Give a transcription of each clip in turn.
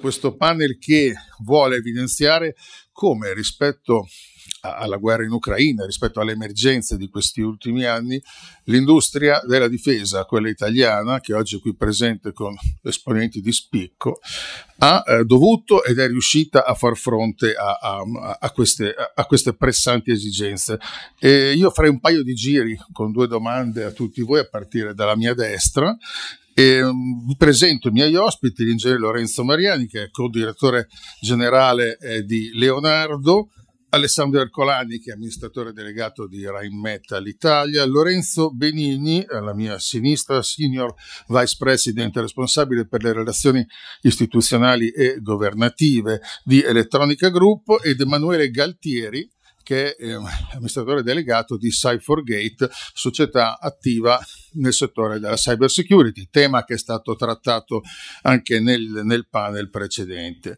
questo panel che vuole evidenziare come rispetto alla guerra in Ucraina, rispetto alle emergenze di questi ultimi anni, l'industria della difesa, quella italiana, che oggi è qui presente con esponenti di spicco, ha eh, dovuto ed è riuscita a far fronte a, a, a, queste, a queste, pressanti esigenze. E io farei un paio di giri con due domande a tutti voi, a partire dalla mia destra, e mm, vi presento i miei ospiti, l'ingegnere Lorenzo Mariani, che è co-direttore generale eh, di Leonardo, Alessandro Ercolani, che è amministratore delegato di Rheinmetall Italia, Lorenzo Benini, alla mia sinistra, senior vice president responsabile per le relazioni istituzionali e governative di Elettronica Group, ed Emanuele Galtieri, che è ehm, amministratore delegato di Cyphergate, società attiva nel settore della cyber security, tema che è stato trattato anche nel, nel panel precedente.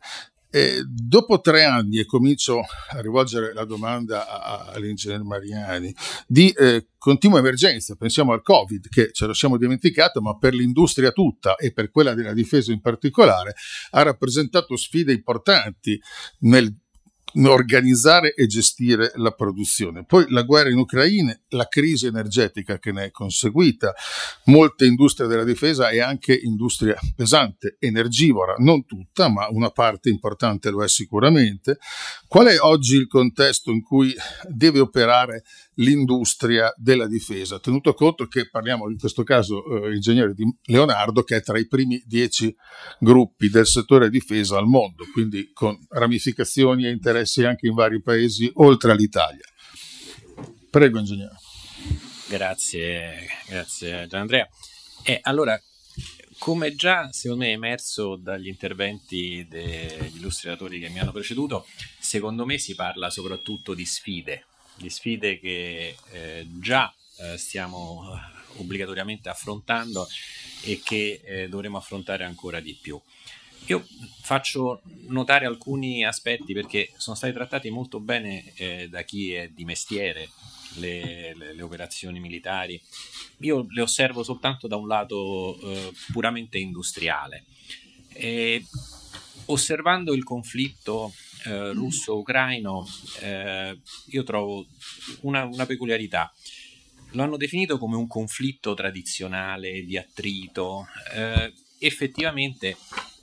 E dopo tre anni, e comincio a rivolgere la domanda all'ingegner Mariani, di eh, continua emergenza, pensiamo al Covid, che ce lo siamo dimenticato, ma per l'industria tutta e per quella della difesa in particolare, ha rappresentato sfide importanti nel organizzare e gestire la produzione. Poi la guerra in Ucraina, la crisi energetica che ne è conseguita, molte industrie della difesa e anche industria pesante, energivora, non tutta, ma una parte importante lo è sicuramente. Qual è oggi il contesto in cui deve operare l'industria della difesa, tenuto conto che parliamo in questo caso eh, ingegnere di Leonardo che è tra i primi dieci gruppi del settore difesa al mondo, quindi con ramificazioni e interessi anche in vari paesi oltre all'Italia. Prego ingegnere. Grazie, grazie Gianandrea. Eh, allora, come già secondo me è emerso dagli interventi degli illustratori che mi hanno preceduto, secondo me si parla soprattutto di sfide di sfide che eh, già eh, stiamo eh, obbligatoriamente affrontando e che eh, dovremo affrontare ancora di più. Io faccio notare alcuni aspetti perché sono stati trattati molto bene eh, da chi è di mestiere le, le, le, operazioni militari. Io le osservo soltanto da un lato eh, puramente industriale. E osservando il conflitto eh, russo-ucraino, eh, io trovo una, una peculiarità. Lo hanno definito come un conflitto tradizionale di attrito. Eh, effettivamente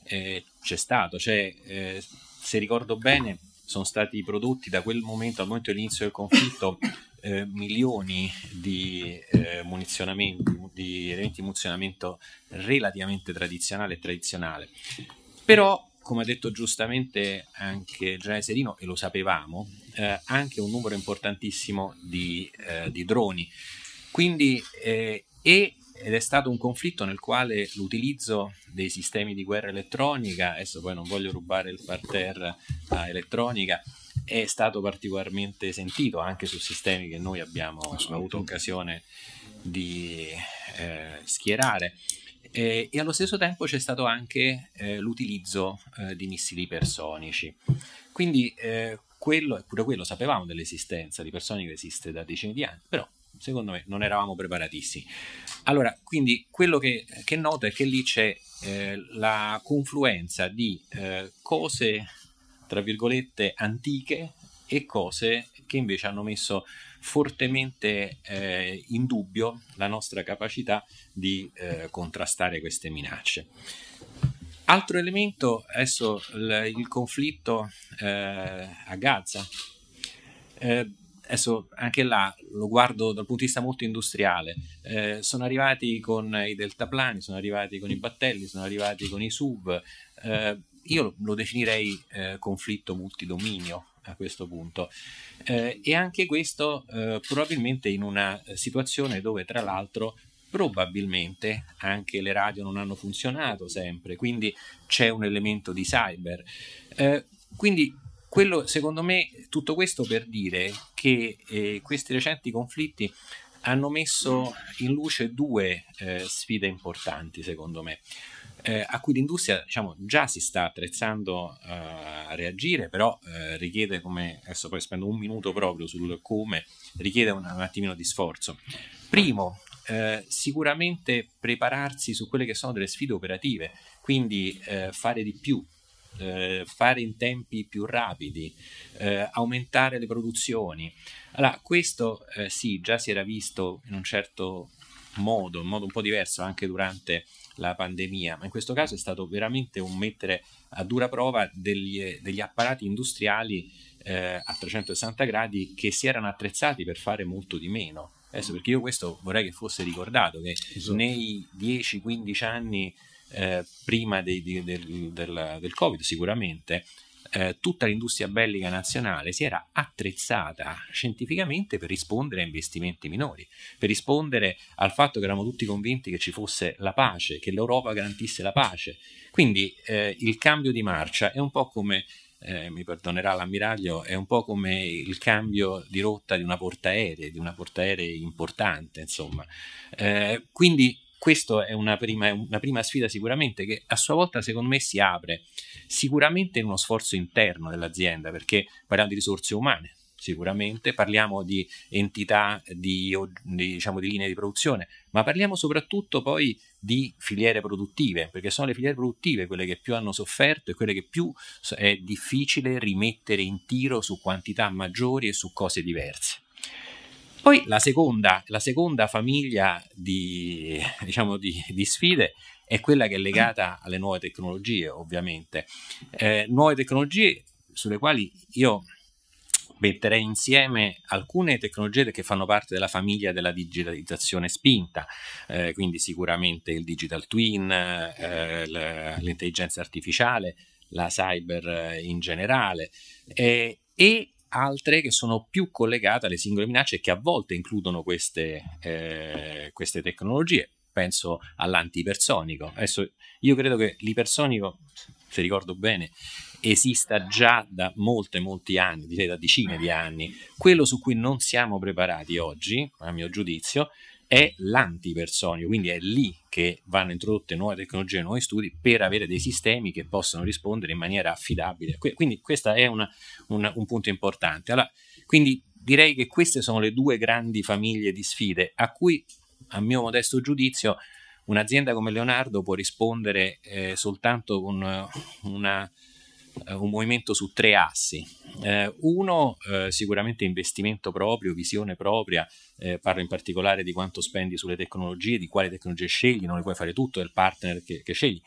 eh, c'è stato, cioè, eh, se ricordo bene, sono stati prodotti da quel momento al momento dell'inizio del conflitto eh, milioni di eh, munizionamenti, di elementi di munizionamento relativamente tradizionale e tradizionale. Però come ha detto giustamente anche Gianni Serino, e lo sapevamo, eh, anche un numero importantissimo di, eh, di droni. Quindi, eh, e, ed è stato un conflitto nel quale l'utilizzo dei sistemi di guerra elettronica, adesso poi non voglio rubare il parterre a elettronica, è stato particolarmente sentito anche su sistemi che noi abbiamo avuto occasione di eh, schierare. Eh, e allo stesso tempo c'è stato anche eh, l'utilizzo eh, di missili ipersonici. Quindi eh, quello, e pure quello sapevamo dell'esistenza di persone che esiste da decine di anni, però secondo me non eravamo preparatissimi. Allora, quindi quello che, che noto è che lì c'è eh, la confluenza di eh, cose, tra virgolette, antiche e cose che invece hanno messo fortemente eh, in dubbio la nostra capacità di eh, contrastare queste minacce. Altro elemento, adesso il, il conflitto eh, a Gaza. Eh, adesso anche là lo guardo dal punto di vista molto industriale. Eh, sono arrivati con i deltaplani, sono arrivati con i battelli, sono arrivati con i sub eh, io lo, definirei eh, conflitto multidominio, a questo punto. Eh, e anche questo eh, probabilmente in una eh, situazione dove tra l'altro probabilmente anche le radio non hanno funzionato sempre, quindi c'è un elemento di cyber. Eh, quindi quello, secondo me, tutto questo per dire che eh, questi recenti conflitti hanno messo in luce due eh, sfide importanti, secondo me eh, a cui l'industria diciamo, già si sta attrezzando eh, a reagire, però eh, richiede, come adesso poi spendo un minuto proprio sul come, richiede un, un attimino di sforzo. Primo, eh, sicuramente prepararsi su quelle che sono delle sfide operative, quindi eh, fare di più, eh, fare in tempi più rapidi, eh, aumentare le produzioni. Allora, questo eh, sì, già si era visto in un certo modo, in modo un po' diverso anche durante la pandemia, ma in questo caso è stato veramente un mettere a dura prova degli, degli apparati industriali eh, a 360 gradi che si erano attrezzati per fare molto di meno. Adesso, perché io questo vorrei che fosse ricordato, che esatto. nei 10-15 anni eh, prima dei, di, del, del, del Covid sicuramente eh, tutta l'industria bellica nazionale si era attrezzata scientificamente per rispondere a investimenti minori, per rispondere al fatto che eravamo tutti convinti che ci fosse la pace, che l'Europa garantisse la pace. Quindi eh, il cambio di marcia è un po' come eh, mi perdonerà l'ammiraglio, è un po' come il cambio di rotta di una portaeree, di una portaeree importante, insomma. Eh, quindi questa è una prima, una prima, sfida sicuramente che a sua volta secondo me si apre sicuramente in uno sforzo interno dell'azienda perché parliamo di risorse umane sicuramente, parliamo di entità, di, di, diciamo, di linee di produzione, ma parliamo soprattutto poi di filiere produttive, perché sono le filiere produttive quelle che più hanno sofferto e quelle che più è difficile rimettere in tiro su quantità maggiori e su cose diverse. Poi la seconda, la seconda famiglia di, diciamo, di, di, sfide è quella che è legata alle nuove tecnologie, ovviamente. Eh, nuove tecnologie sulle quali io metterei insieme alcune tecnologie che fanno parte della famiglia della digitalizzazione spinta, eh, quindi sicuramente il digital twin, eh, l'intelligenza artificiale, la cyber eh, in generale eh, e, e altre che sono più collegate alle singole minacce e che a volte includono queste, eh, queste tecnologie. Penso all'antipersonico. Adesso io credo che l'ipersonico, se ricordo bene, esista già da molti, molti anni, direi da decine di anni. Quello su cui non siamo preparati oggi, a mio giudizio, è l'antipersonio, quindi è lì che vanno introdotte nuove tecnologie, nuovi studi per avere dei sistemi che possano rispondere in maniera affidabile. Quindi questo è una, un, un, punto importante. Allora, quindi direi che queste sono le due grandi famiglie di sfide a cui, a mio modesto giudizio, un'azienda come Leonardo può rispondere eh, soltanto con una eh, un movimento su tre assi. Eh, uno eh, sicuramente investimento proprio, visione propria, eh, parlo in particolare di quanto spendi sulle tecnologie, di quale tecnologie scegli, non le puoi fare tutto, è il partner che, che scegli.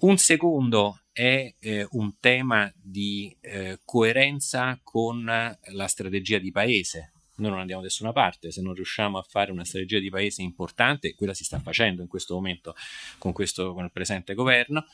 Un secondo è eh, un tema di eh, coerenza con la strategia di paese. Noi non andiamo da nessuna parte, se non riusciamo a fare una strategia di paese importante, quella si sta facendo in questo momento con, questo, con il presente governo,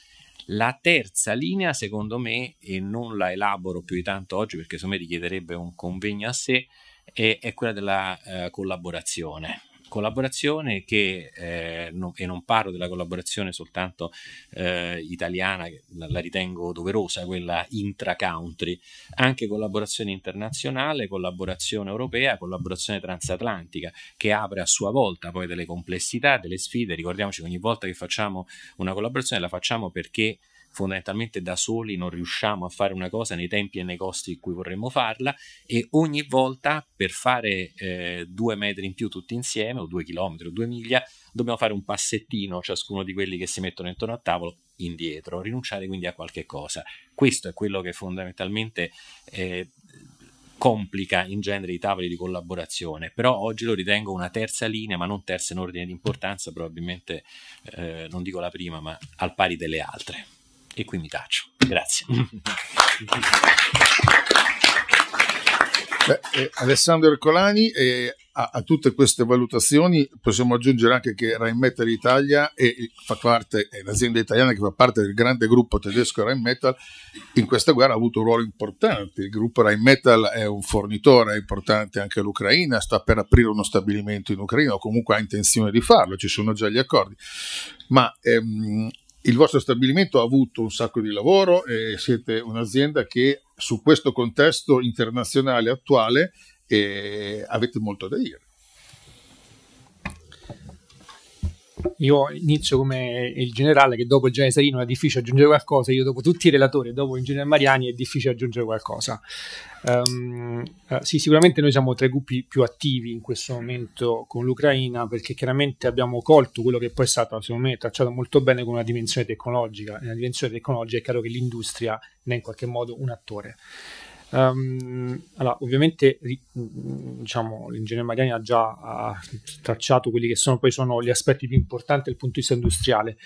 la terza linea, secondo me, e non la elaboro più di tanto oggi perché secondo me richiederebbe un convegno a sé, è, è quella della eh, collaborazione collaborazione che, eh, no, e non parlo della collaborazione soltanto eh, italiana, la, la, ritengo doverosa, quella intra-country, anche collaborazione internazionale, collaborazione europea, collaborazione transatlantica, che apre a sua volta poi delle complessità, delle sfide. Ricordiamoci che ogni volta che facciamo una collaborazione la facciamo perché fondamentalmente da soli non riusciamo a fare una cosa nei tempi e nei costi in cui vorremmo farla e ogni volta per fare eh, due metri in più tutti insieme o due chilometri o due miglia dobbiamo fare un passettino ciascuno di quelli che si mettono intorno al tavolo indietro, rinunciare quindi a qualche cosa. Questo è quello che fondamentalmente eh, complica in genere i tavoli di collaborazione, però oggi lo ritengo una terza linea, ma non terza in ordine di importanza, probabilmente eh, non dico la prima, ma al pari delle altre. E qui mi taccio. Grazie. Beh, eh, Alessandro Ercolani, eh, a, a, tutte queste valutazioni possiamo aggiungere anche che Rheinmetall Italia è, parte, è, l'azienda italiana che fa parte del grande gruppo tedesco Rheinmetall, in questa guerra ha avuto un ruolo importante. Il gruppo Rheinmetall è un fornitore importante anche all'Ucraina, sta per aprire uno stabilimento in Ucraina o comunque ha intenzione di farlo, ci sono già gli accordi. Ma ehm, il vostro stabilimento ha avuto un sacco di lavoro e siete un'azienda che su questo contesto internazionale attuale eh, avete molto da dire. io inizio come il generale che dopo il generale Sarino è difficile aggiungere qualcosa, io dopo tutti i relatori, dopo il generale Mariani è difficile aggiungere qualcosa. Um, sì, sicuramente noi siamo tra i gruppi più attivi in questo momento con l'Ucraina perché chiaramente abbiamo colto quello che poi è stato, secondo me, tracciato molto bene con una dimensione tecnologica. Nella dimensione tecnologica è chiaro che l'industria ne è in qualche modo un attore. Um, allora, ovviamente diciamo, l'ingegnere Mariani ha già ha tracciato quelli che sono poi sono gli aspetti più importanti dal punto di vista industriale.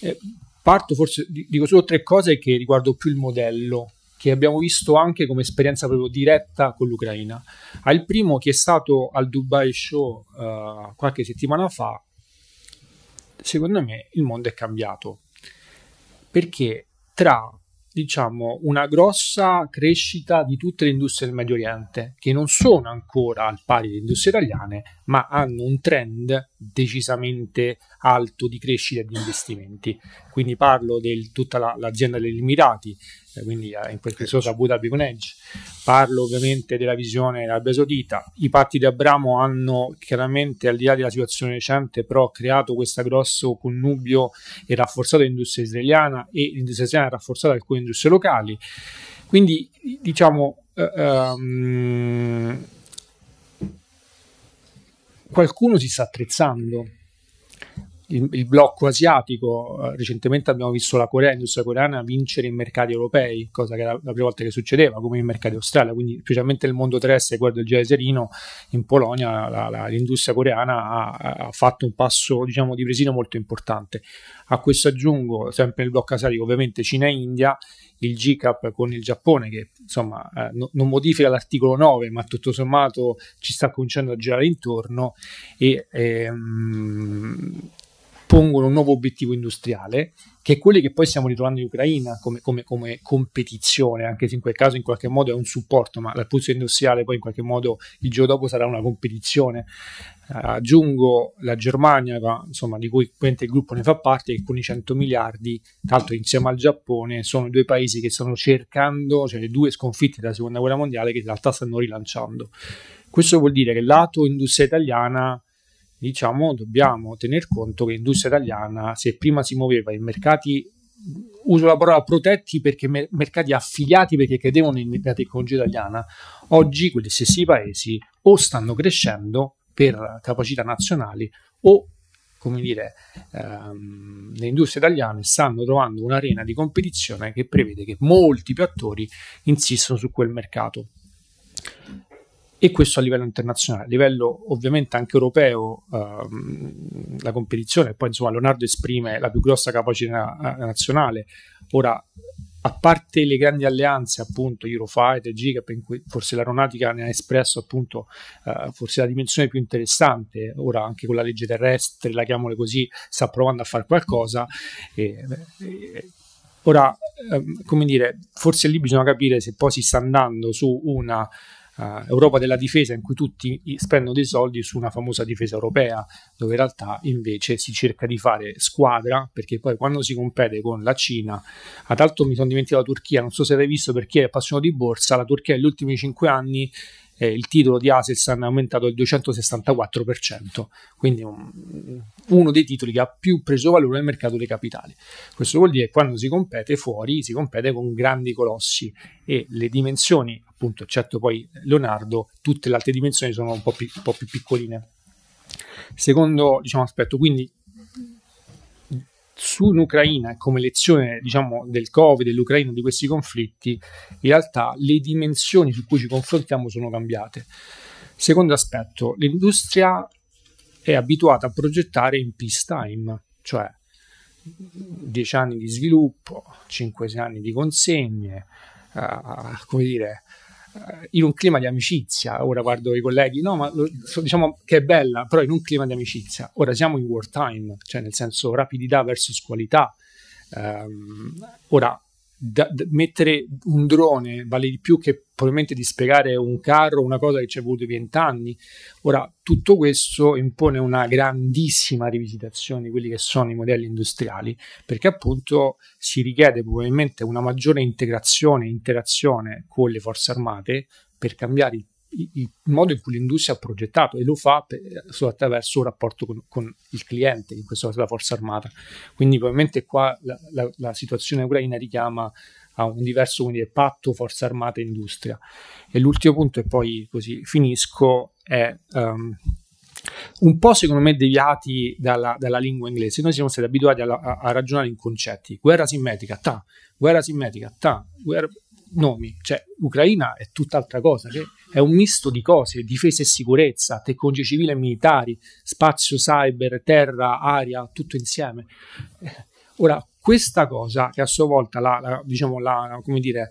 Eh, parto forse, dico solo tre cose che riguardo più il modello, che abbiamo visto anche come esperienza proprio diretta con l'Ucraina. Al ah, primo che è stato al Dubai Show uh, qualche settimana fa, secondo me il mondo è cambiato, perché tra diciamo, una grossa crescita di tutte le industrie del Medio Oriente, che non sono ancora al pari delle industrie italiane, ma hanno un trend decisamente alto di crescita e di investimenti. Quindi parlo di tutta la, l'azienda degli Emirati, quindi eh, in quel prezioso Abu Dhabi con Edge. Parlo ovviamente della visione dell'Arabia Saudita. I patti di Abramo hanno chiaramente, al di là della situazione recente, però creato questo grosso connubio e rafforzato l'industria israeliana e l'industria israeliana ha rafforzato alcune industrie locali. Quindi diciamo... Um, qualcuno si sta attrezzando il, il, blocco asiatico, eh, recentemente abbiamo visto la Corea, l'industria coreana vincere i mercati europei, cosa che era la prima volta che succedeva, come in mercati australiani. quindi specialmente nel mondo terrestre, guardo il Geserino, in Polonia la, la, l'industria coreana ha, ha, fatto un passo diciamo, di presino molto importante. A questo aggiungo sempre nel blocco asiatico, ovviamente Cina e India, il GCAP con il Giappone, che insomma eh, no, non modifica l'articolo 9, ma tutto sommato ci sta cominciando a girare intorno. E ehm, pongono un nuovo obiettivo industriale, che è quello che poi stiamo ritrovando in Ucraina come, come, come, competizione, anche se in quel caso in qualche modo è un supporto, ma la posizione industriale poi in qualche modo il giorno dopo sarà una competizione. Eh, aggiungo la Germania, insomma, di cui il gruppo ne fa parte, che con i 100 miliardi, tra l'altro insieme al Giappone, sono i due paesi che stanno cercando, cioè le due sconfitte della Seconda Guerra Mondiale che in realtà stanno rilanciando. Questo vuol dire che lato industria italiana diciamo, dobbiamo tener conto che l'industria italiana, se prima si muoveva in mercati, uso la parola protetti perché mer- mercati affiliati perché credevano nella tecnologia italiana, oggi quegli stessi paesi o stanno crescendo per capacità nazionali o come dire, ehm, le industrie italiane stanno trovando un'arena di competizione che prevede che molti più attori insistono su quel mercato e questo a livello internazionale. A livello ovviamente anche europeo ehm, la competizione, poi insomma Leonardo esprime la più grossa capacità eh, nazionale. Ora, a parte le grandi alleanze, appunto Eurofighter, Gigap, in cui forse l'aeronautica ne ha espresso appunto eh, forse la dimensione più interessante, ora anche con la legge terrestre, la chiamole così, sta provando a fare qualcosa. E, e, eh, ora, ehm, come dire, forse lì bisogna capire se poi si sta andando su una uh, Europa della difesa in cui tutti spendono dei soldi su una famosa difesa europea, dove in realtà invece si cerca di fare squadra, perché poi quando si compete con la Cina, ad alto mi sono dimenticato la Turchia, non so se l'hai visto per chi è appassionato di borsa, la Turchia negli ultimi 5 anni eh, il titolo di Aselsan è aumentato del 264%, quindi un, uno dei titoli che ha più preso valore nel mercato dei capitali. Questo vuol dire che quando si compete fuori si compete con grandi colossi e le dimensioni, appunto, eccetto poi Leonardo, tutte le altre dimensioni sono un po' più, un po più piccoline. Secondo diciamo, aspetto, quindi sull'Ucraina come lezione diciamo, del Covid, dell'Ucraina, di questi conflitti, in realtà le dimensioni su cui ci confrontiamo sono cambiate. Secondo aspetto, l'industria è abituata a progettare in peacetime, cioè 10 anni di sviluppo, 5-6 anni di consegne, uh, come dire, in un clima di amicizia. Ora guardo i colleghi, no, ma lo, diciamo che è bella, però in un clima di amicizia. Ora siamo in wartime, cioè nel senso rapidità versus qualità. Um, ora da, da, mettere un drone vale di più che probabilmente dispiegare un carro, una cosa che ci è voluto vent'anni. Ora, tutto questo impone una grandissima rivisitazione di quelli che sono i modelli industriali, perché appunto si richiede probabilmente una maggiore integrazione e interazione con le forze armate per cambiare il il modo in cui l'industria ha progettato e lo fa per, solo attraverso un rapporto con, con, il cliente, in questo caso la forza armata. Quindi probabilmente qua la, la, la situazione ucraina richiama a un diverso quindi, patto forza armata industria. E l'ultimo punto, e poi così finisco, è um, un po' secondo me deviati dalla, dalla, lingua inglese. Noi siamo stati abituati a, a, a ragionare in concetti, guerra simmetrica, ta, guerra simmetrica, ta, guerra nomi, cioè Ucraina è tutt'altra cosa che è un misto di cose, difesa e sicurezza, tecnologie civili e militari, spazio cyber, terra, aria, tutto insieme. Eh, ora, questa cosa che a sua volta la, la, diciamo, la, dire,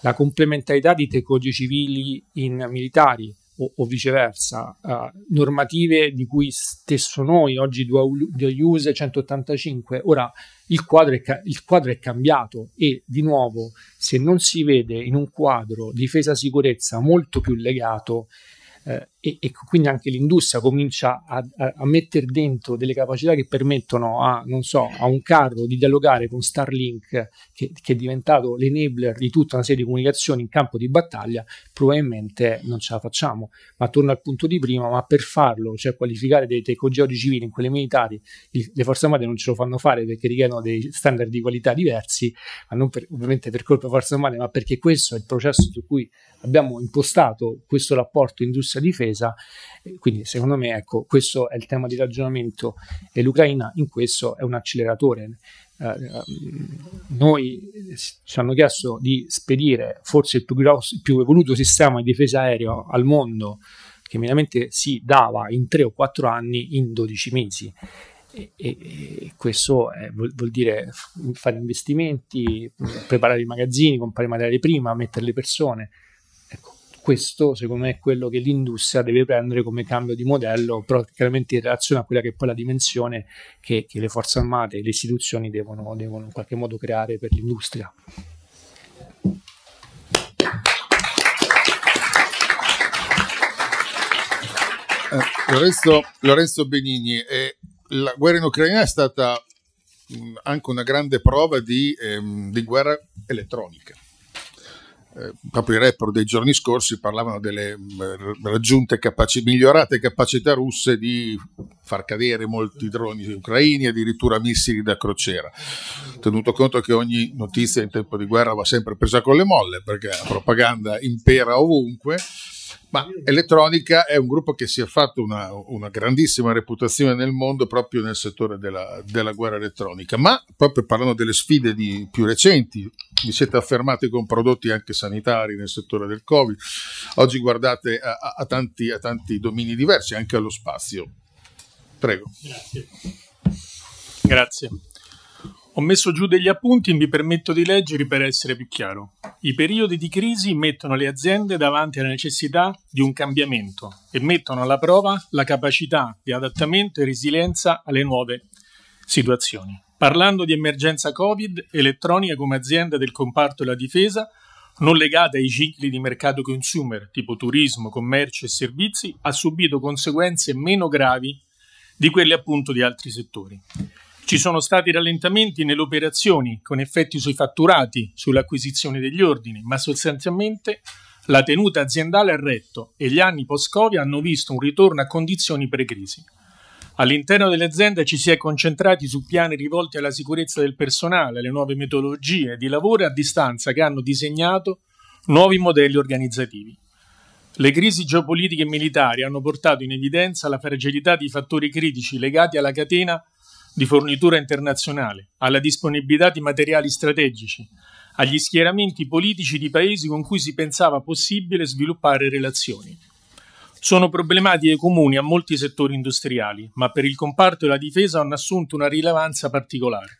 la complementarietà di tecnologie civili in militari o, o viceversa, uh, normative di cui stesso noi, oggi dual, dual use 185, ora il quadro, è, il quadro, è, cambiato e di nuovo se non si vede in un quadro difesa-sicurezza molto più legato, eh, e, e, quindi anche l'industria comincia a, a, a mettere dentro delle capacità che permettono a, so, a, un carro di dialogare con Starlink, che, che, è diventato l'enabler di tutta una serie di comunicazioni in campo di battaglia, probabilmente non ce la facciamo. Ma torno al punto di prima, ma per farlo, cioè qualificare dei tecnologi civili in quelle militari, il, le forze armate non ce lo fanno fare perché richiedono dei standard di qualità diversi, ma non per, ovviamente per colpa delle forze armate, ma perché questo è il processo su cui abbiamo impostato questo rapporto industria-difesa difesa. Quindi secondo me ecco, questo è il tema di ragionamento e l'Ucraina in questo è un acceleratore. Eh, ehm, noi eh, ci hanno chiesto di spedire forse il più, grosso, il più evoluto sistema di difesa aereo al mondo che veramente si dava in 3 o 4 anni in 12 mesi. e, e, questo è, eh, vuol, vuol, dire fare investimenti, preparare i magazzini, comprare materie prima, mettere le persone questo secondo me è quello che l'industria deve prendere come cambio di modello, però chiaramente in relazione a quella che è poi la dimensione che, che le forze armate e le istituzioni devono, devono in qualche modo creare per l'industria. Eh, Lorenzo, Lorenzo, Benigni, eh, la guerra in Ucraina è stata mh, anche una grande prova di, ehm, di guerra elettronica eh, proprio i report dei giorni scorsi parlavano delle mm, raggiunte capaci- migliorate capacità russe di far cadere molti droni ucraini, addirittura missili da crociera. Tenuto conto che ogni notizia in tempo di guerra va sempre presa con le molle perché la propaganda impera ovunque. Ma Elettronica è un gruppo che si è fatto una, una grandissima reputazione nel mondo proprio nel settore della, della, guerra elettronica, ma proprio parlando delle sfide di, più recenti, vi siete affermati con prodotti anche sanitari nel settore del Covid, oggi guardate a, a, a, tanti, a tanti, domini diversi, anche allo spazio. Prego. Grazie. Grazie. Ho messo giù degli appunti e mi permetto di leggere per essere più chiaro. I periodi di crisi mettono le aziende davanti alla necessità di un cambiamento e mettono alla prova la capacità di adattamento e resilienza alle nuove situazioni. Parlando di emergenza Covid, Elettronica come azienda del comparto della difesa, non legata ai cicli di mercato consumer tipo turismo, commercio e servizi, ha subito conseguenze meno gravi di quelle appunto di altri settori. Ci sono stati rallentamenti nelle operazioni con effetti sui fatturati, sull'acquisizione degli ordini, ma sostanzialmente la tenuta aziendale ha retto e gli anni post-Covid hanno visto un ritorno a condizioni pre-crisi. All'interno dell'azienda ci si è concentrati su piani rivolti alla sicurezza del personale, alle nuove metodologie di lavoro a distanza che hanno disegnato nuovi modelli organizzativi. Le crisi geopolitiche e militari hanno portato in evidenza la fragilità di fattori critici legati alla catena di fornitura internazionale, alla disponibilità di materiali strategici, agli schieramenti politici di paesi con cui si pensava possibile sviluppare relazioni. Sono problematiche comuni a molti settori industriali, ma per il comparto e la difesa hanno assunto una rilevanza particolare.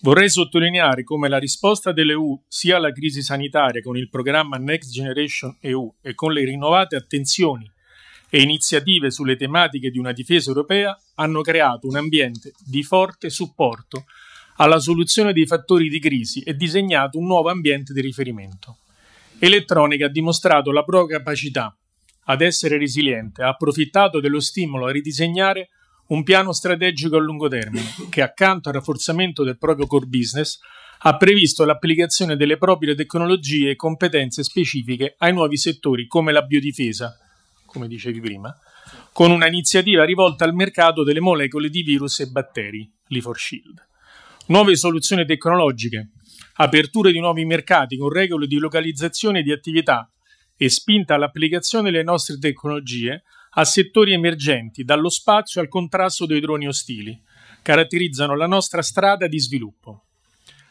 Vorrei sottolineare come la risposta dell'EU sia alla crisi sanitaria con il programma Next Generation EU e con le rinnovate attenzioni e iniziative sulle tematiche di una difesa europea hanno creato un ambiente di forte supporto alla soluzione dei fattori di crisi e disegnato un nuovo ambiente di riferimento. Elettronica ha dimostrato la propria capacità ad essere resiliente, ha approfittato dello stimolo a ridisegnare un piano strategico a lungo termine che accanto al rafforzamento del proprio core business ha previsto l'applicazione delle proprie tecnologie e competenze specifiche ai nuovi settori come la biodifesa, come dicevi prima, con un'iniziativa rivolta al mercato delle molecole di virus e batteri, l'E4Shield. Nuove soluzioni tecnologiche, aperture di nuovi mercati con regole di localizzazione di attività e spinta all'applicazione delle nostre tecnologie a settori emergenti, dallo spazio al contrasto dei droni ostili, caratterizzano la nostra strada di sviluppo.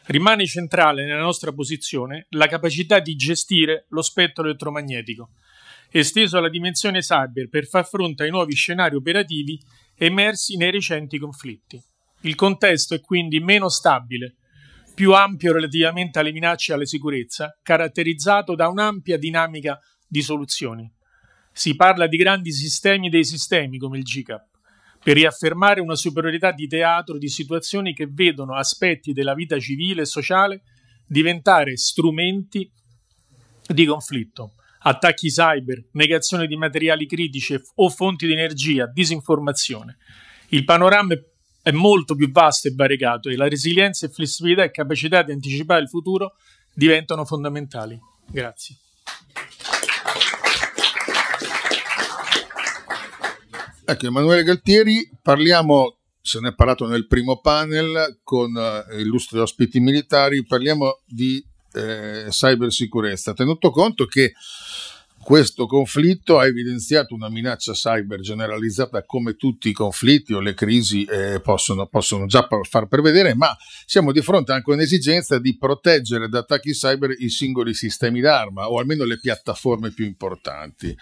Rimane centrale nella nostra posizione la capacità di gestire lo spettro elettromagnetico, esteso alla dimensione cyber per far fronte ai nuovi scenari operativi emersi nei recenti conflitti. Il contesto è quindi meno stabile, più ampio relativamente alle minacce alla sicurezza, caratterizzato da un'ampia dinamica di soluzioni. Si parla di grandi sistemi dei sistemi come il GCAP, per riaffermare una superiorità di teatro di situazioni che vedono aspetti della vita civile e sociale diventare strumenti di conflitto attacchi cyber, negazione di materiali critici o fonti di energia, disinformazione. Il panorama è molto più vasto e variegato e la resilienza e flessibilità e capacità di anticipare il futuro diventano fondamentali. Grazie. Ecco, Emanuele Galtieri, parliamo, se ne è parlato nel primo panel con eh, illustri ospiti militari, parliamo di eh, cybersicurezza, tenuto conto che questo conflitto ha evidenziato una minaccia cyber generalizzata come tutti i conflitti o le crisi eh, possono, possono, già far prevedere, ma siamo di fronte anche a un'esigenza di proteggere da attacchi cyber i singoli sistemi d'arma o almeno le piattaforme più importanti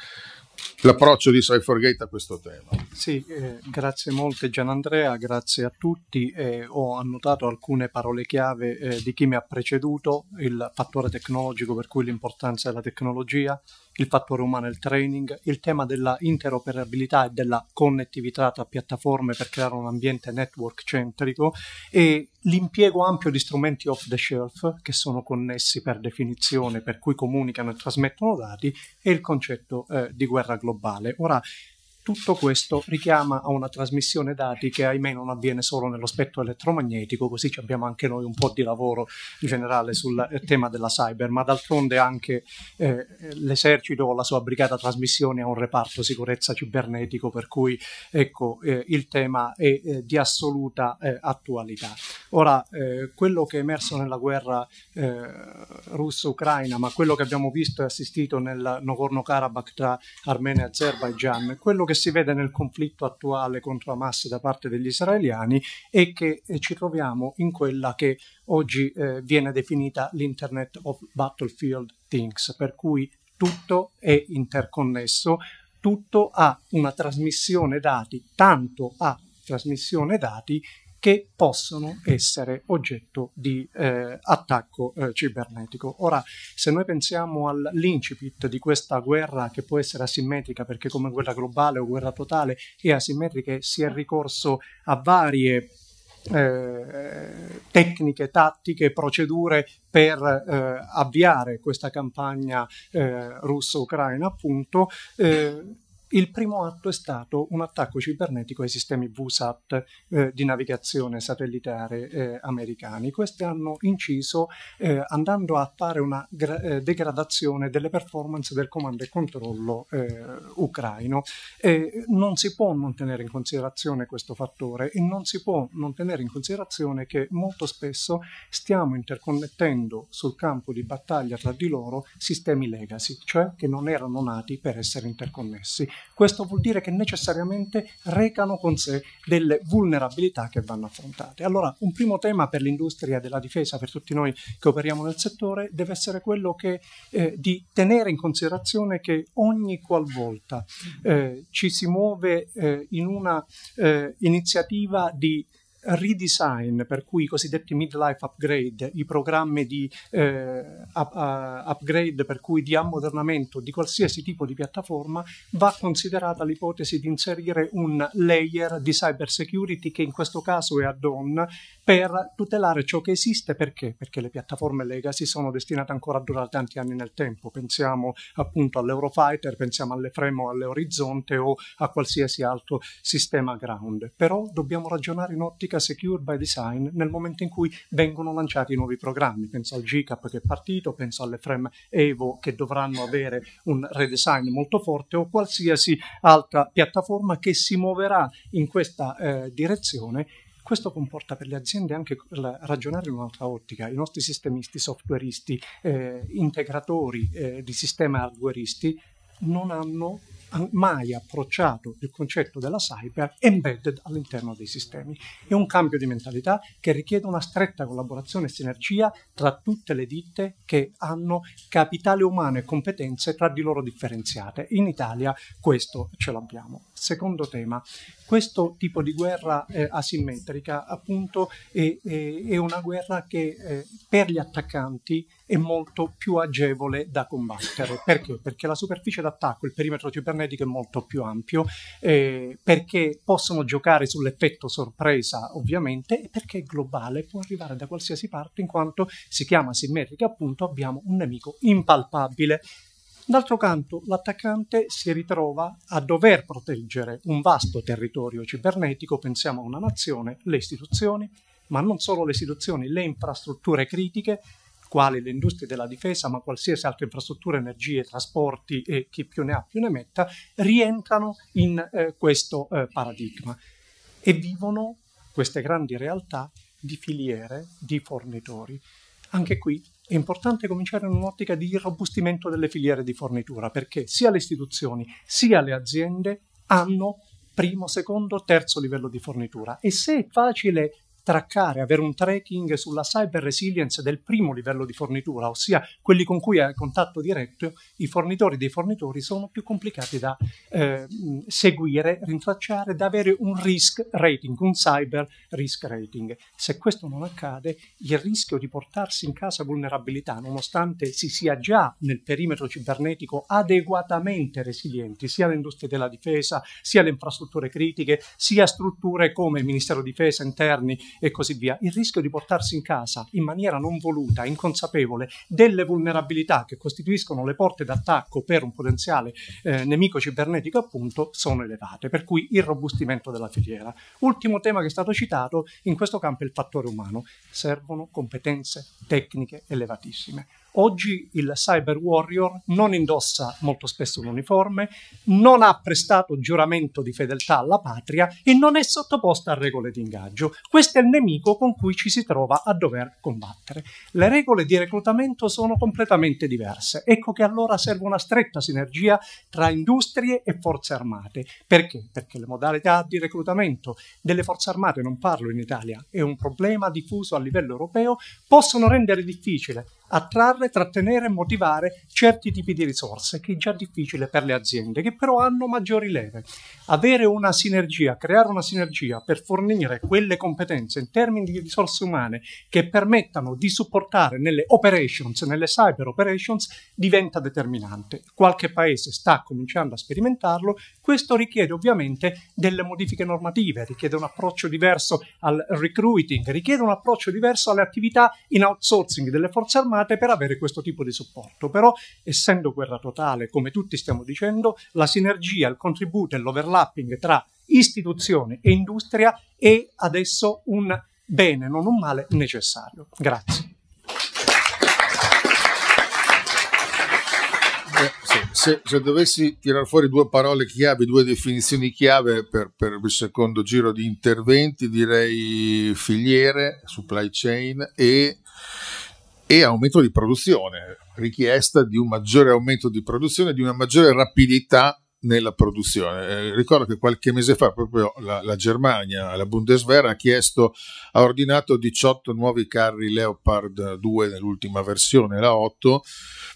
l'approccio di Cyphergate a questo tema. Sì, eh, grazie molte Gianandrea, grazie a tutti. Eh, ho annotato alcune parole chiave eh, di chi mi ha preceduto, il fattore tecnologico per cui l'importanza della tecnologia, il fattore umano e il training, il tema della interoperabilità e della connettività tra piattaforme per creare un ambiente network centrico e l'impiego ampio di strumenti off the shelf che sono connessi per definizione, per cui comunicano e trasmettono dati e il concetto eh, di guerra globale. Ora, tutto questo richiama a una trasmissione dati che ahimè non avviene solo nello spettro elettromagnetico, così abbiamo anche noi un po' di lavoro in generale sul eh, tema della cyber, ma d'altronde anche eh, l'esercito o la sua brigata trasmissione ha un reparto sicurezza cibernetico, per cui ecco, eh, il tema è eh, di assoluta eh, attualità. Ora, eh, quello che è emerso nella guerra russo-ucraina, ma quello che abbiamo visto e assistito nel Nagorno-Karabakh tra Armenia e Azerbaijan, quello che si vede nel conflitto attuale contro Hamas da parte degli israeliani e che eh, ci troviamo in quella che oggi eh, viene definita l'Internet of Battlefield Things, per cui tutto è interconnesso, tutto ha una trasmissione dati, tanto ha trasmissione dati che possono essere oggetto di eh, attacco eh, cibernetico. Ora, se noi pensiamo all'incipit di questa guerra che può essere asimmetrica, perché come guerra globale o guerra totale è asimmetrica e si è ricorso a varie eh, tecniche, tattiche, procedure per eh, avviare questa campagna eh, russo-ucraina, appunto, eh, il primo atto è stato un attacco cibernetico ai sistemi VSAT eh, di navigazione satellitare eh, americani. Questi hanno inciso eh, andando a fare una eh, degradazione delle performance del comando e controllo eh, ucraino. E non si può non tenere in considerazione questo fattore e non si può non tenere in considerazione che molto spesso stiamo interconnettendo sul campo di battaglia tra di loro sistemi legacy, cioè che non erano nati per essere interconnessi questo vuol dire che necessariamente recano con sé delle vulnerabilità che vanno affrontate. Allora, un primo tema per l'industria della difesa, per tutti noi che operiamo nel settore, deve essere quello che, eh, di tenere in considerazione che ogni qualvolta eh, ci si muove eh, in una eh, iniziativa di redesign, per cui i cosiddetti midlife upgrade, i programmi di eh, up, uh, upgrade, per cui di ammodernamento di qualsiasi tipo di piattaforma, va considerata l'ipotesi di inserire un layer di cyber security che in questo caso è add-on per tutelare ciò che esiste. Perché? Perché le piattaforme legacy sono destinate ancora a durare tanti anni nel tempo. Pensiamo appunto all'Eurofighter, pensiamo alle Fremo, all'Orizzonte o a qualsiasi altro sistema ground. Però dobbiamo ragionare in ottica significa Secure by Design nel momento in cui vengono lanciati i nuovi programmi. Penso al GCAP che è partito, penso alle frame Evo che dovranno avere un redesign molto forte o qualsiasi altra piattaforma che si muoverà in questa eh, direzione questo comporta per le aziende anche ragionare in un'altra ottica. I nostri sistemisti softwareisti, eh, integratori eh, di sistema hardwareisti, non hanno mai approcciato il concetto della cyber embedded all'interno dei sistemi. È un cambio di mentalità che richiede una stretta collaborazione e sinergia tra tutte le ditte che hanno capitale umano e competenze tra di loro differenziate. In Italia questo ce l'abbiamo. Secondo tema, questo tipo di guerra eh, asimmetrica appunto è, è, è, una guerra che eh, per gli attaccanti è molto più agevole da combattere. Perché? Perché la superficie d'attacco, il perimetro cibernetico cibernetico è molto più ampio eh, perché possono giocare sull'effetto sorpresa ovviamente e perché è globale, può arrivare da qualsiasi parte in quanto si chiama simmetrica appunto abbiamo un nemico impalpabile D'altro canto, l'attaccante si ritrova a dover proteggere un vasto territorio cibernetico, pensiamo a una nazione, le istituzioni, ma non solo le istituzioni, le infrastrutture critiche, quali le industrie della difesa, ma qualsiasi altra infrastruttura, energie, trasporti e chi più ne ha più ne metta, rientrano in eh, questo eh, paradigma e vivono queste grandi realtà di filiere, di fornitori. Anche qui è importante cominciare in un'ottica di irrobustimento delle filiere di fornitura, perché sia le istituzioni sia le aziende hanno primo, secondo, terzo livello di fornitura. E se è facile traccare, avere un tracking sulla cyber resilience del primo livello di fornitura, ossia quelli con cui hai contatto diretto, i fornitori dei fornitori sono più complicati da eh, seguire, rintracciare, da avere un risk rating, un cyber risk rating. Se questo non accade, il rischio di portarsi in casa vulnerabilità, nonostante si sia già nel perimetro cibernetico adeguatamente resilienti, sia le industrie della difesa, sia le infrastrutture critiche, sia strutture come il Ministero di Difesa, interni, e così via, il rischio di portarsi in casa in maniera non voluta, inconsapevole, delle vulnerabilità che costituiscono le porte d'attacco per un potenziale eh, nemico cibernetico, appunto, sono elevate, per cui il robustimento della filiera. Ultimo tema che è stato citato, in questo campo è il fattore umano. Servono competenze tecniche elevatissime. Oggi il cyber warrior non indossa molto spesso l'uniforme, non ha prestato giuramento di fedeltà alla patria e non è sottoposto a regole di ingaggio. Questo è il nemico con cui ci si trova a dover combattere. Le regole di reclutamento sono completamente diverse. Ecco che allora serve una stretta sinergia tra industrie e forze armate. Perché? Perché le modalità di reclutamento delle forze armate, non parlo in Italia, è un problema diffuso a livello europeo, possono rendere difficile attrarre, trattenere e motivare certi tipi di risorse, che è già difficile per le aziende, che però hanno maggiori leve. Avere una sinergia, creare una sinergia per fornire quelle competenze in termini di risorse umane che permettano di supportare nelle operations, nelle cyber operations, diventa determinante. Qualche paese sta cominciando a sperimentarlo, questo richiede ovviamente delle modifiche normative, richiede un approccio diverso al recruiting, richiede un approccio diverso alle attività in outsourcing delle forze armate, armate per avere questo tipo di supporto. Però, essendo guerra totale, come tutti stiamo dicendo, la sinergia, il contributo e l'overlapping tra istituzione e industria è adesso un bene, non un male necessario. Grazie. Eh, se, se, dovessi tirare fuori due parole chiave, due definizioni chiave per, per, il secondo giro di interventi, direi filiere, supply chain e e aumento di produzione, richiesta di un maggiore aumento di produzione, di una maggiore rapidità nella produzione. Eh, ricordo che qualche mese fa proprio la, la, Germania, la Bundeswehr, ha chiesto, ha ordinato 18 nuovi carri Leopard 2 nell'ultima versione, la 8,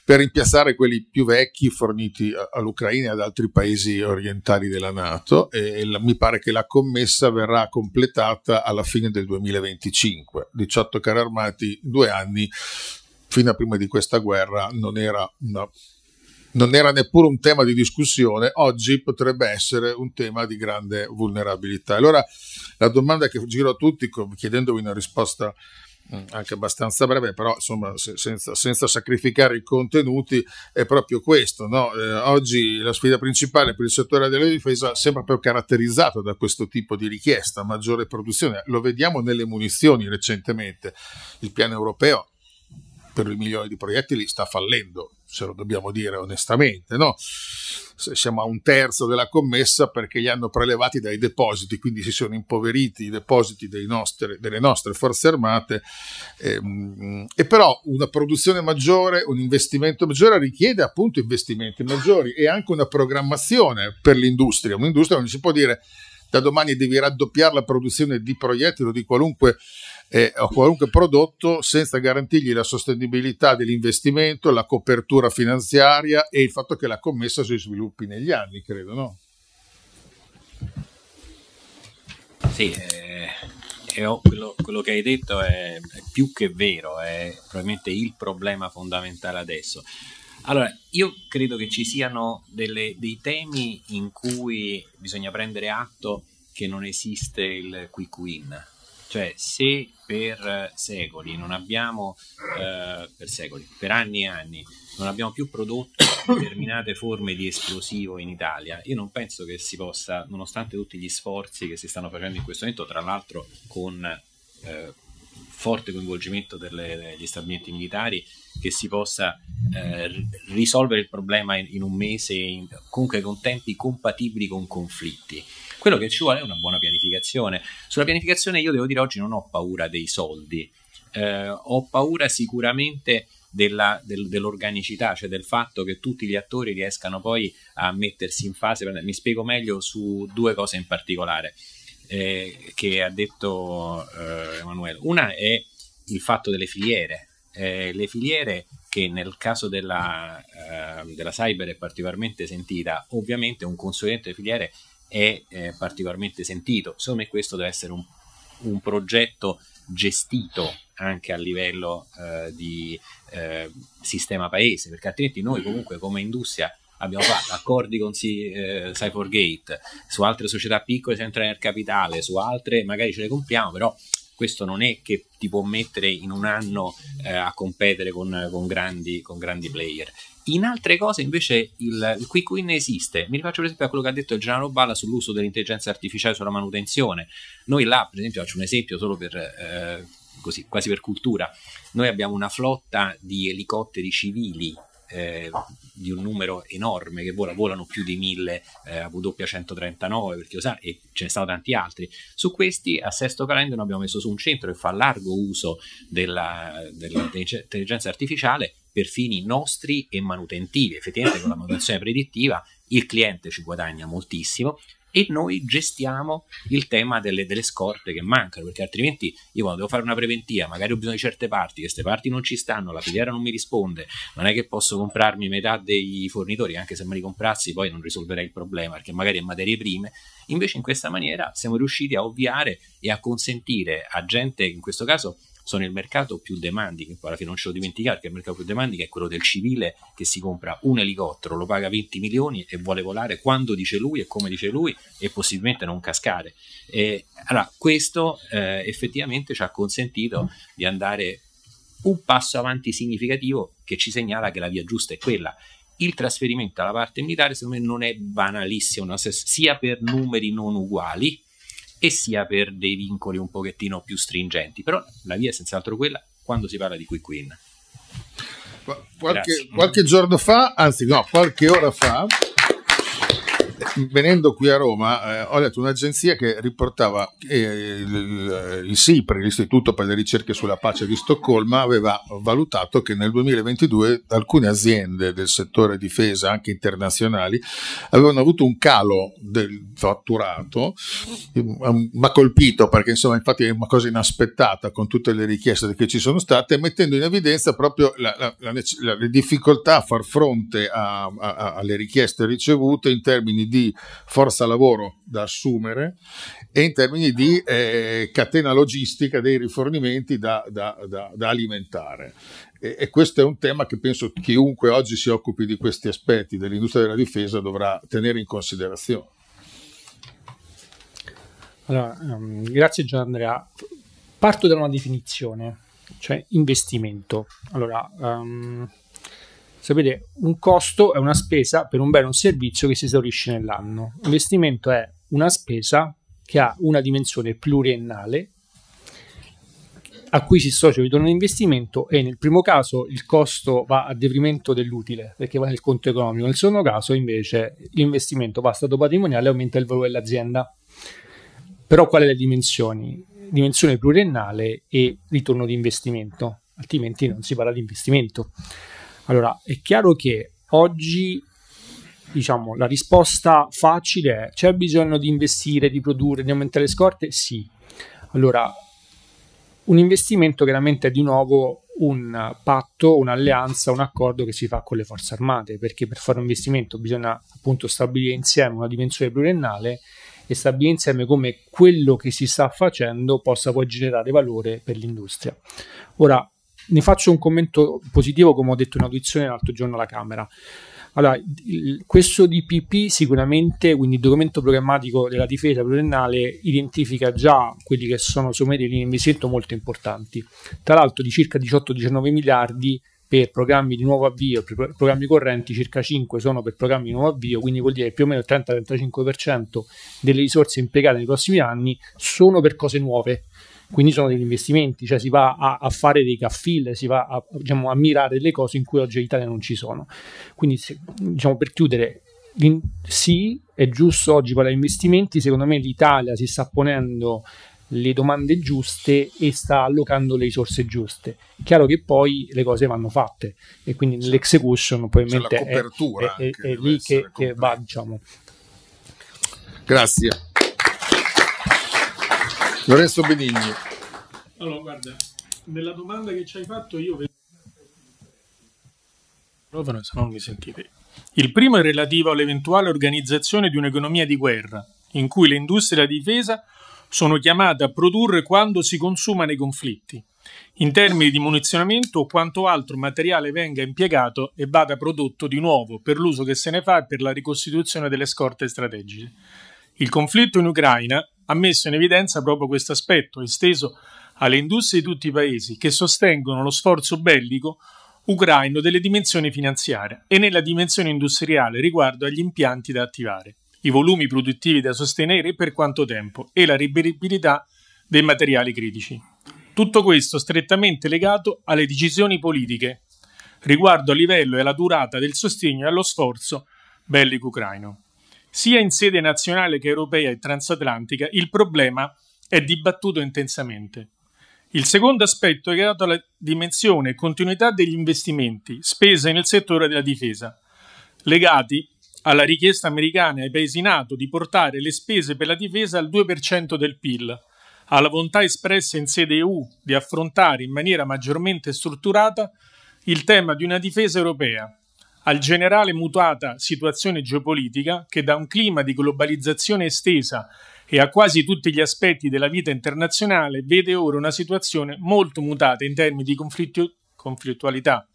per rimpiazzare quelli più vecchi forniti all'Ucraina e ad altri paesi orientali della Nato e, e la, mi pare che la commessa verrà completata alla fine del 2025. 18 carri armati, due anni, fino a prima di questa guerra non era una non era neppure un tema di discussione, oggi potrebbe essere un tema di grande vulnerabilità. Allora la domanda che giro a tutti, chiedendovi una risposta mm, anche abbastanza breve, però insomma se, senza, senza, sacrificare i contenuti, è proprio questo. No? Eh, oggi la sfida principale per il settore della difesa sembra proprio caratterizzata da questo tipo di richiesta, maggiore produzione. Lo vediamo nelle munizioni recentemente. Il piano europeo per il milione di proiettili sta fallendo se lo dobbiamo dire onestamente, no? siamo a un terzo della commessa perché li hanno prelevati dai depositi, quindi si sono impoveriti i depositi nostri, delle nostre forze armate ehm, e però una produzione maggiore, un investimento maggiore richiede appunto investimenti maggiori e anche una programmazione per l'industria, un'industria non si può dire da domani devi raddoppiare la produzione di proiettili o di qualunque eh, o qualunque prodotto senza garantirgli la sostenibilità dell'investimento, la copertura finanziaria e il fatto che la commessa si sviluppi negli anni, credo, no? Sì, eh, eh, quello, quello, che hai detto è, è più che vero, è probabilmente il problema fondamentale adesso. Allora, io credo che ci siano delle, dei temi in cui bisogna prendere atto che non esiste il quick win, cioè, se per secoli non abbiamo, eh, per secoli, per anni e anni, non abbiamo più prodotto determinate forme di esplosivo in Italia, io non penso che si possa, nonostante tutti gli sforzi che si stanno facendo in questo momento, tra l'altro con eh, forte coinvolgimento degli stabilimenti militari, che si possa eh, risolvere il problema in, in un mese, in, comunque con tempi compatibili con conflitti. Quello che ci vuole è una buona pianificazione pianificazione. Sulla pianificazione io devo dire oggi non ho paura dei soldi, eh, ho paura sicuramente della, del, dell'organicità, cioè del fatto che tutti gli attori riescano poi a mettersi in fase. Mi spiego meglio su due cose in particolare eh, che ha detto eh, Emanuele. Una è il fatto delle filiere. Eh, le filiere che nel caso della, eh, della cyber è particolarmente sentita, ovviamente un consulente di filiere è eh, particolarmente sentito. Secondo me questo deve essere un, un progetto gestito anche a livello eh, di eh, sistema paese, perché altrimenti noi comunque come industria abbiamo fatto accordi con eh, Cyphergate, su altre società piccole si entra nel capitale, su altre magari ce le compriamo, però questo non è che ti può mettere in un anno eh, a competere con, con, grandi, con grandi player in altre cose invece il, il quick win esiste. Mi rifaccio per esempio a quello che ha detto il generale Balla sull'uso dell'intelligenza artificiale sulla manutenzione. Noi là, per esempio, faccio un esempio solo per... Eh, così, quasi per cultura, noi abbiamo una flotta di elicotteri civili eh, di un numero enorme che vola, volano più di 1000 eh, W139 perché lo sa e ce ne sono tanti altri su questi a Sesto Calendro abbiamo messo su un centro che fa largo uso dell'intelligenza della, della artificiale per fini nostri e manutentivi. Effettivamente con la manutenzione predittiva il cliente ci guadagna moltissimo e noi gestiamo il tema delle, delle, scorte che mancano, perché altrimenti io quando devo fare una preventiva, magari ho bisogno di certe parti, queste parti non ci stanno, la filiera non mi risponde, non è che posso comprarmi metà dei fornitori, anche se me li comprassi poi non risolverei il problema, perché magari è materie prime. Invece in questa maniera siamo riusciti a ovviare e a consentire a gente, in questo caso sono il mercato più demanding, alla fine non ce lo dimenticate che il mercato più demandico è quello del civile che si compra un elicottero, lo paga 20 milioni e vuole volare quando dice lui e come dice lui e possibilmente non cascare. E, allora, questo eh, effettivamente ci ha consentito di andare un passo avanti significativo che ci segnala che la via giusta è quella. Il trasferimento alla parte militare, secondo me, non è banalissimo, sia per numeri non uguali, e sia per dei vincoli un pochettino più stringenti. Però la via è senz'altro quella quando si parla di quick win. Qualche, qualche giorno fa, anzi no, qualche ora fa, venendo qui a Roma eh, ho letto un'agenzia che riportava eh, il, il SIPRI, l'Istituto per le ricerche sulla pace di Stoccolma, aveva valutato che nel 2022 alcune aziende del settore difesa, anche internazionali, avevano avuto un calo del fatturato, mi mm, ha colpito perché insomma infatti è una cosa inaspettata con tutte le richieste che ci sono state, mettendo in evidenza proprio la, la, la, le difficoltà a far fronte a, a, a, alle richieste ricevute in termini di di forza lavoro da assumere e in termini di eh, catena logistica dei rifornimenti da, da, da, da alimentare. E, e, questo è un tema che penso chiunque oggi si occupi di questi aspetti dell'industria della difesa dovrà tenere in considerazione. Allora, um, grazie Andrea. Parto da una definizione, cioè investimento. Allora, um, Sapete, un costo è una spesa per un bene o un servizio che si esaurisce nell'anno. L'investimento è una spesa che ha una dimensione pluriennale a cui si associa il ritorno di investimento e nel primo caso il costo va a deprimento dell'utile perché va nel conto economico, nel secondo caso invece l'investimento va a stato patrimoniale e aumenta il valore dell'azienda. Però quali le dimensioni? Dimensione pluriennale e ritorno di investimento, altrimenti non si parla di investimento. Allora, è chiaro che oggi diciamo, la risposta facile è c'è bisogno di investire, di produrre, di aumentare le scorte? Sì. Allora, un investimento chiaramente è di nuovo un patto, un'alleanza, un accordo che si fa con le forze armate, perché per fare un investimento bisogna appunto stabilire insieme una dimensione pluriennale e stabilire insieme come quello che si sta facendo possa poi generare valore per l'industria. Ora, ne faccio un commento positivo come ho detto in audizione l'altro giorno alla Camera. Allora, il, questo DPP sicuramente, quindi il documento programmatico della difesa pluriennale, identifica già quelli che sono su somme delle linee di investimento molto importanti, tra l'altro di circa 18-19 miliardi per programmi di nuovo avvio, per programmi correnti circa 5 sono per programmi di nuovo avvio, quindi vuol dire che più o meno il 30-35% delle risorse impiegate nei prossimi anni sono per cose nuove, quindi sono degli investimenti, cioè si va a, a fare dei gaffil, si va a, diciamo, a, mirare le cose in cui oggi in Italia non ci sono. Quindi se, diciamo, per chiudere, in, sì, è giusto oggi parlare di investimenti, secondo me l'Italia si sta ponendo le domande giuste e sta allocando le risorse giuste. Chiaro che poi le cose vanno fatte e quindi nell'execution probabilmente cioè è, è, è, è lì che, che va, diciamo. Grazie. Lorenzo Benigni. Allora, guarda, nella domanda che ci hai fatto io vedo... se non mi sentite. Il primo è relativo all'eventuale organizzazione di un'economia di guerra, in cui le industrie della difesa sono chiamate a produrre quando si consuma nei conflitti, in termini di munizionamento o quanto altro materiale venga impiegato e vada prodotto di nuovo per l'uso che se ne fa e per la ricostituzione delle scorte strategiche. Il conflitto in Ucraina ha messo in evidenza proprio questo aspetto, esteso alle industrie di tutti i paesi che sostengono lo sforzo bellico ucraino delle dimensioni finanziarie e nella dimensione industriale riguardo agli impianti da attivare, i volumi produttivi da sostenere e per quanto tempo e la reperibilità dei materiali critici. Tutto questo strettamente legato alle decisioni politiche riguardo al livello e alla durata del sostegno e allo sforzo bellico ucraino. Sia in sede nazionale che europea e transatlantica il problema è dibattuto intensamente. Il secondo aspetto è legato alla dimensione e continuità degli investimenti, spesi nel settore della difesa, legati alla richiesta americana e ai paesi NATO di portare le spese per la difesa al 2% del PIL, alla volontà espressa in sede EU di affrontare in maniera maggiormente strutturata il tema di una difesa europea, al generale mutata situazione geopolitica che da un clima di globalizzazione estesa e a quasi tutti gli aspetti della vita internazionale vede ora una situazione molto mutata in termini di conflittu- conflittualità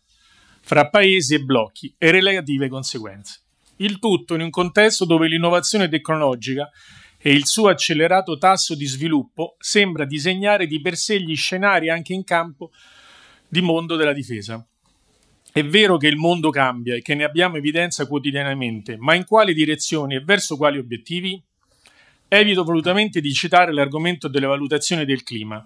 fra paesi e blocchi e relative conseguenze. Il tutto in un contesto dove l'innovazione tecnologica e il suo accelerato tasso di sviluppo sembra disegnare di per sé gli scenari anche in campo di mondo della difesa. È vero che il mondo cambia e che ne abbiamo evidenza quotidianamente, ma in quali direzioni e verso quali obiettivi? Evito volutamente di citare l'argomento delle valutazioni del clima,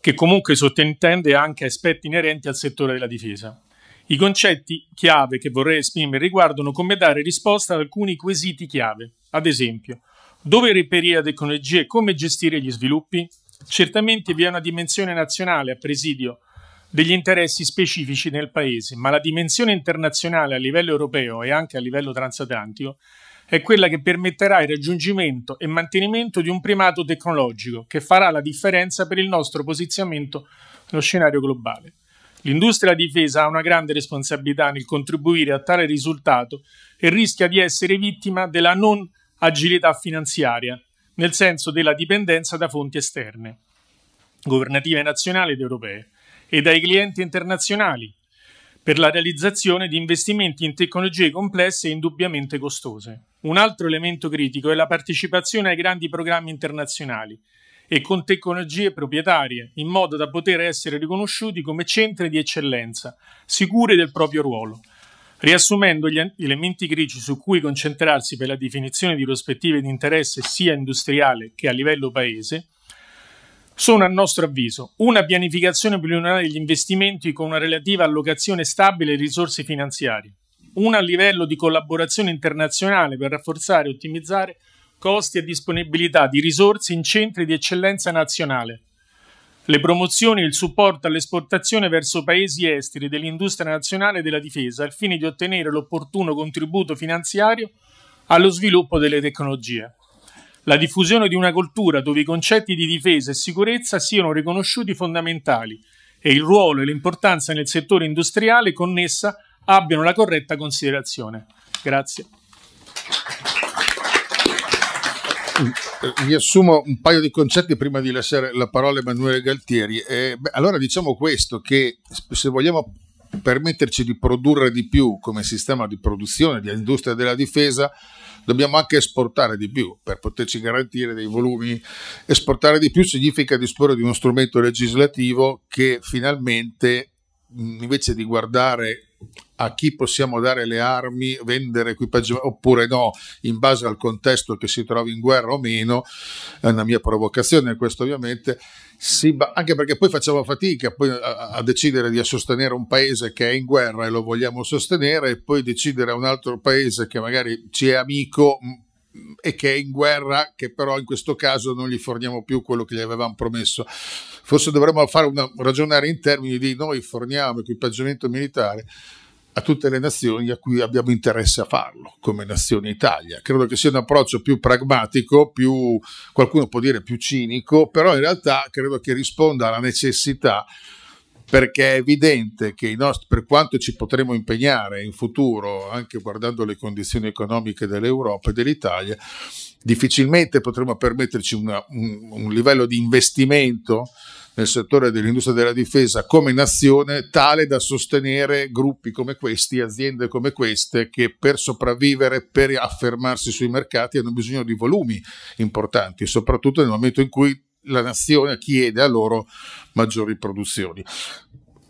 che comunque sottintende anche aspetti inerenti al settore della difesa. I concetti chiave che vorrei esprimere riguardano come dare risposta ad alcuni quesiti chiave, ad esempio, dove reperire la tecnologia e come gestire gli sviluppi? Certamente vi è una dimensione nazionale a presidio degli interessi specifici nel paese, ma la dimensione internazionale a livello europeo e anche a livello transatlantico è quella che permetterà il raggiungimento e mantenimento di un primato tecnologico che farà la differenza per il nostro posizionamento nello scenario globale. L'industria della difesa ha una grande responsabilità nel contribuire a tale risultato e rischia di essere vittima della non agilità finanziaria, nel senso della dipendenza da fonti esterne, governative nazionali ed europee e dai clienti internazionali per la realizzazione di investimenti in tecnologie complesse e indubbiamente costose. Un altro elemento critico è la partecipazione ai grandi programmi internazionali e con tecnologie proprietarie, in modo da poter essere riconosciuti come centri di eccellenza, sicuri del proprio ruolo. Riassumendo gli elementi critici su cui concentrarsi per la definizione di prospettive di interesse sia industriale che a livello paese, sono a nostro avviso una pianificazione pluriennale degli investimenti con una relativa allocazione stabile di risorse finanziarie, una a livello di collaborazione internazionale per rafforzare e ottimizzare costi e disponibilità di risorse in centri di eccellenza nazionale, le promozioni e il supporto all'esportazione verso paesi esteri dell'industria nazionale della difesa al fine di ottenere l'opportuno contributo finanziario allo sviluppo delle tecnologie la diffusione di una cultura dove i concetti di difesa e sicurezza siano riconosciuti fondamentali e il ruolo e l'importanza nel settore industriale connessa abbiano la corretta considerazione. Grazie. Vi mm, eh, assumo un paio di concetti prima di lasciare la parola a Emanuele Galtieri. Eh, beh, allora diciamo questo, che se vogliamo permetterci di produrre di più come sistema di produzione, di industria della difesa, dobbiamo anche esportare di più per poterci garantire dei volumi. Esportare di più significa disporre di uno strumento legislativo che finalmente invece di guardare a chi possiamo dare le armi, vendere equipaggiamento oppure no, in base al contesto che si trovi in guerra o meno, è una mia provocazione questo ovviamente, ba- anche perché poi facciamo fatica poi a-, a decidere di sostenere un paese che è in guerra e lo vogliamo sostenere e poi decidere a un altro paese che magari ci è amico mm, e che è in guerra, che però in questo caso non gli forniamo più quello che gli avevamo promesso. Forse dovremmo fare una, ragionare in termini di noi forniamo equipaggiamento militare a tutte le nazioni a cui abbiamo interesse a farlo, come Nazione Italia. Credo che sia un approccio più pragmatico, più, qualcuno può dire più cinico, però in realtà credo che risponda alla necessità perché è evidente che nostri, per quanto ci potremo impegnare in futuro, anche guardando le condizioni economiche dell'Europa e dell'Italia, difficilmente potremo permetterci una, un, un livello di investimento nel settore dell'industria della difesa come nazione tale da sostenere gruppi come questi, aziende come queste che per sopravvivere, per affermarsi sui mercati hanno bisogno di volumi importanti, soprattutto nel momento in cui la nazione chiede a loro maggiori produzioni.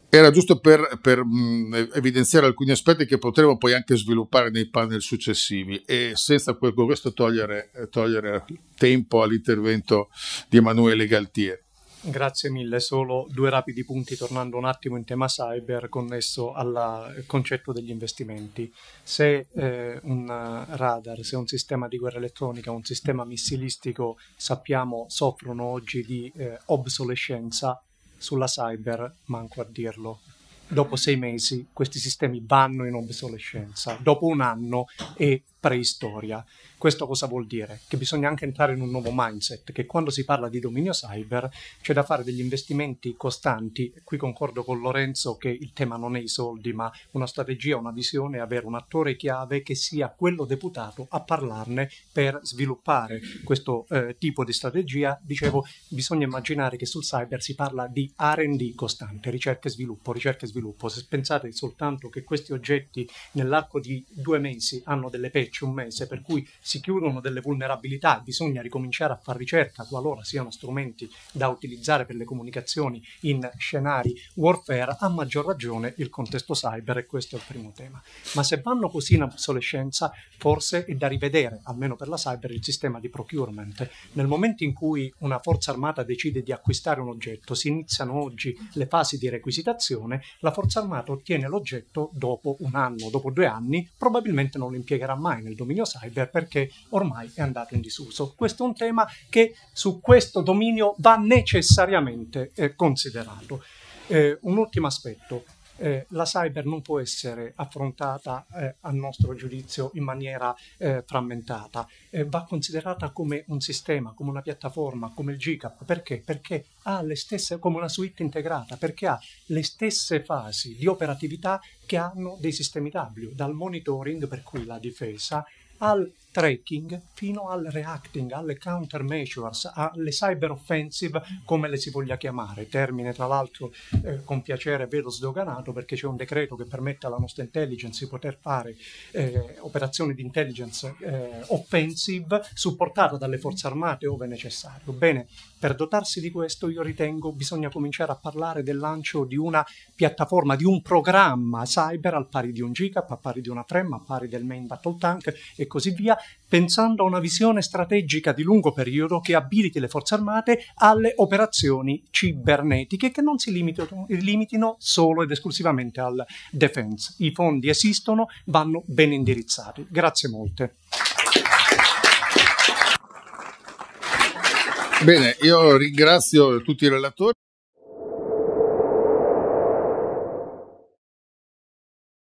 Era giusto per, per mh, evidenziare alcuni aspetti che potremo poi anche sviluppare nei panel successivi e senza questo togliere, eh, togliere tempo all'intervento di Emanuele Galtieri. Grazie mille, solo due rapidi punti tornando un attimo in tema cyber connesso al concetto degli investimenti. Se eh, un radar, se un sistema di guerra elettronica, un sistema missilistico sappiamo soffrono oggi di eh, obsolescenza, sulla cyber manco a dirlo. Dopo sei mesi questi sistemi vanno in obsolescenza, dopo un anno e preistoria. Questo cosa vuol dire? Che bisogna anche entrare in un nuovo mindset, che quando si parla di dominio cyber c'è da fare degli investimenti costanti, qui concordo con Lorenzo che il tema non è i soldi, ma una strategia, una visione, avere un attore chiave che sia quello deputato a parlarne per sviluppare questo eh, tipo di strategia. Dicevo, bisogna immaginare che sul cyber si parla di RD costante, ricerca e sviluppo, ricerca e sviluppo. Se pensate soltanto che questi oggetti nell'arco di due mesi hanno delle pezze, metterci un mese, per cui si chiudono delle vulnerabilità bisogna ricominciare a fare ricerca qualora siano strumenti da utilizzare per le comunicazioni in scenari warfare, a maggior ragione il contesto cyber e questo è il primo tema. Ma se vanno così in obsolescenza, forse è da rivedere, almeno per la cyber, il sistema di procurement. Nel momento in cui una forza armata decide di acquistare un oggetto, si iniziano oggi le fasi di requisitazione, la forza armata ottiene l'oggetto dopo un anno, dopo due anni, probabilmente non lo impiegherà mai nel dominio cyber perché ormai è andato in disuso. Questo è un tema che su questo dominio va necessariamente eh, considerato. Eh, un ultimo aspetto, eh, la cyber non può essere affrontata eh, a nostro giudizio in maniera eh, frammentata, eh, va considerata come un sistema, come una piattaforma, come il GCAP. Perché? Perché ha le stesse, come una suite integrata, perché ha le stesse fasi di operatività che hanno dei sistemi W, dal monitoring, per cui la difesa, al tracking fino al reacting, alle countermeasures, alle cyber offensive, come le si voglia chiamare, termine tra l'altro eh, con piacere vedo sdoganato perché c'è un decreto che permette alla nostra intelligence di poter fare eh, operazioni di intelligence eh, offensive supportata dalle forze armate ove necessario. Bene, per dotarsi di questo io ritengo bisogna cominciare a parlare del lancio di una piattaforma, di un programma cyber al pari di un GCAP, al pari di una PREM, al pari del main battle tank e così via, pensando a una visione strategica di lungo periodo che abiliti le forze armate alle operazioni cibernetiche che non si limitino, limitino solo ed esclusivamente al defense. I fondi esistono, vanno ben indirizzati. Grazie molte. Bene, io ringrazio tutti i relatori.